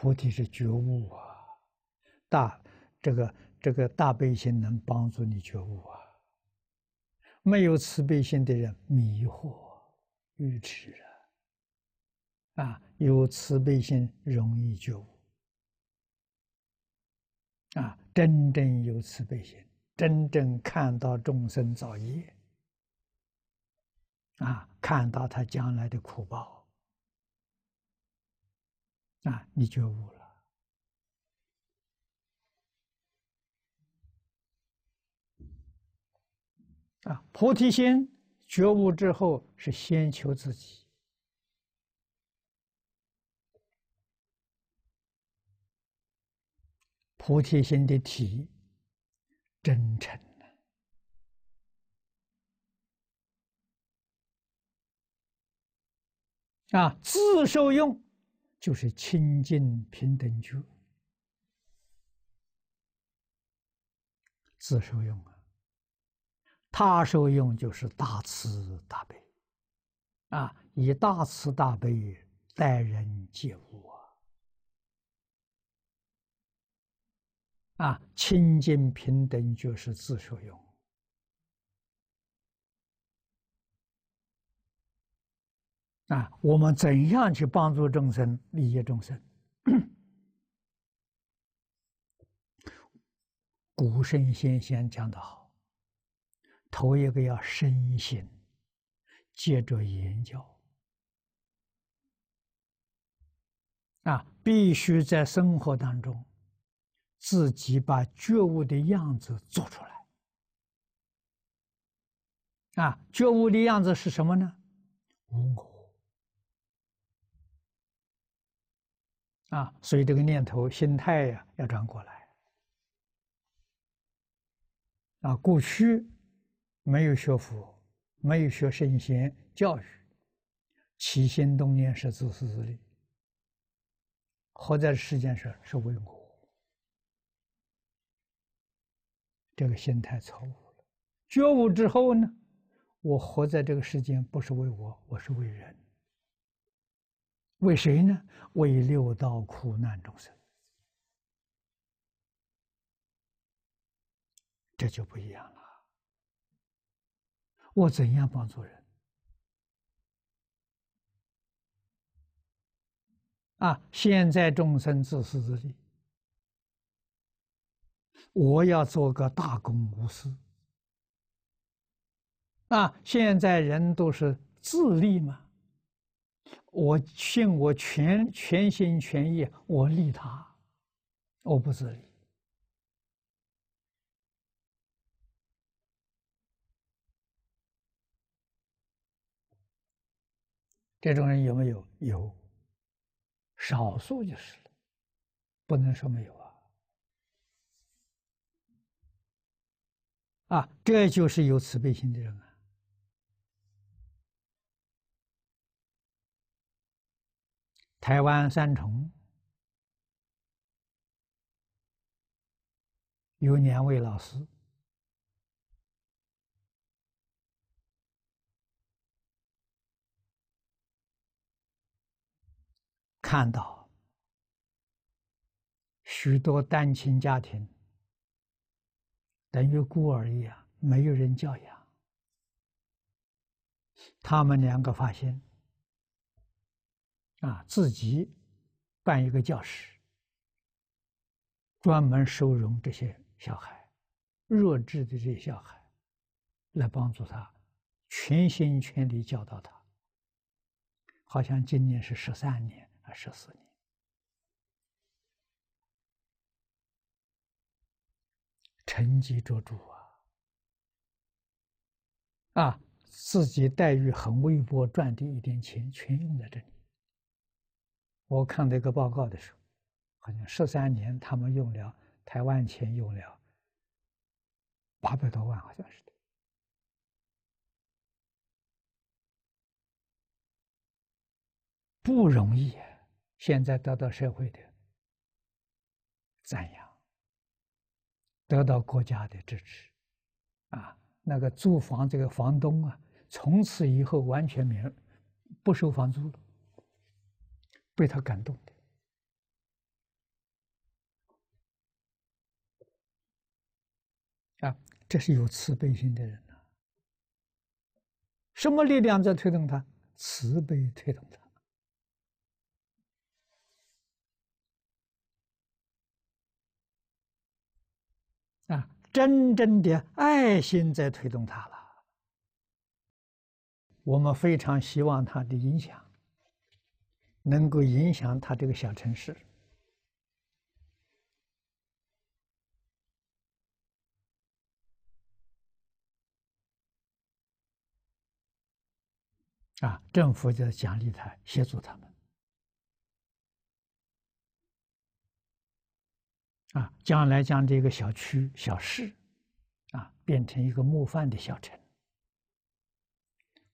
菩提是觉悟啊，大这个这个大悲心能帮助你觉悟啊。没有慈悲心的人迷惑愚痴啊，啊有慈悲心容易觉悟啊。真正有慈悲心，真正看到众生造业啊，看到他将来的苦报。啊，你觉悟了！啊，菩提心觉悟之后是先求自己，菩提心的体真诚。啊，自受用。就是清净平等觉，自受用啊。他受用就是大慈大悲，啊，以大慈大悲待人接物啊。啊，清净平等就是自受用。啊，我们怎样去帮助众生、利益众生？古圣先贤讲得好，头一个要身心，接着研究。啊，必须在生活当中，自己把觉悟的样子做出来。啊，觉悟的样子是什么呢？无我。啊，所以这个念头、心态呀，要转过来。啊，过去没有学佛，没有学圣贤教育，起心动念是自私自利，活在世间上是为我，这个心态错误了。觉悟之后呢，我活在这个世间不是为我，我是为人。为谁呢？为六道苦难众生，这就不一样了。我怎样帮助人？啊，现在众生自私自利，我要做个大公无私。啊，现在人都是自利嘛。我信我全全心全意，我利他，我不自利。这种人有没有？有，少数就是了，不能说没有啊。啊，这就是有慈悲心的人啊。台湾三重有两位老师看到许多单亲家庭等于孤儿一样，没有人教养，他们两个发现。啊，自己办一个教室，专门收容这些小孩，弱智的这些小孩，来帮助他，全心全力教导他。好像今年是十三年还是四年，成绩卓著啊！啊，自己待遇很微薄，赚的一点钱全用在这里。我看到一个报告的时候，好像十三年他们用了台湾，钱用了八百多万，好像是的，不容易啊！现在得到社会的赞扬，得到国家的支持，啊，那个住房这个房东啊，从此以后完全免不收房租了。被他感动的啊，这是有慈悲心的人呐。什么力量在推动他？慈悲推动他啊，真正的爱心在推动他了。我们非常希望他的影响。能够影响他这个小城市，啊，政府就奖励他，协助他们，啊，将来将这个小区、小市，啊，变成一个模范的小城，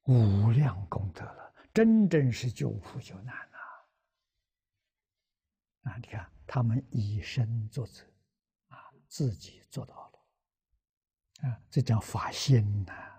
无量功德了，真正是救苦救难。啊，你看，他们以身作则，啊，自己做到了，啊，这叫法心呐。